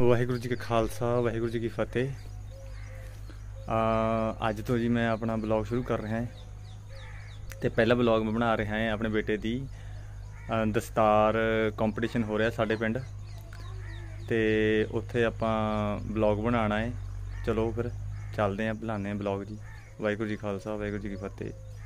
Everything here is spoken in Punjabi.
ਵਾਹਿਗੁਰੂ ਜੀ ਕਾ ਖਾਲਸਾ ਵਾਹਿਗੁਰੂ ਜੀ ਕੀ ਫਤਿਹ ਆ ਅੱਜ ਤੋਂ ਜੀ ਮੈਂ ਆਪਣਾ ਬਲੌਗ ਸ਼ੁਰੂ ਕਰ ਰਿਹਾ ਹਾਂ ਤੇ ਪਹਿਲਾ ਬਲੌਗ ਮੈਂ ਬਣਾ ਰਿਹਾ ਹਾਂ ਆਪਣੇ ਬੇਟੇ ਦੀ ਦਸਤਾਰ ਕੰਪੀਟੀਸ਼ਨ ਹੋ ਰਿਹਾ ਸਾਡੇ ਪਿੰਡ ਤੇ ਉੱਥੇ ਆਪਾਂ ਬਲੌਗ ਬਣਾਉਣਾ ਹੈ ਚਲੋ ਫਿਰ ਚੱਲਦੇ ਆਂ ਬਣਾਉਂਦੇ ਆਂ ਬਲੌਗ ਜੀ ਵਾਹਿਗੁਰੂ ਜੀ ਖਾਲਸਾ ਵਾਹਿਗੁਰੂ ਜੀ ਕੀ ਫਤਿਹ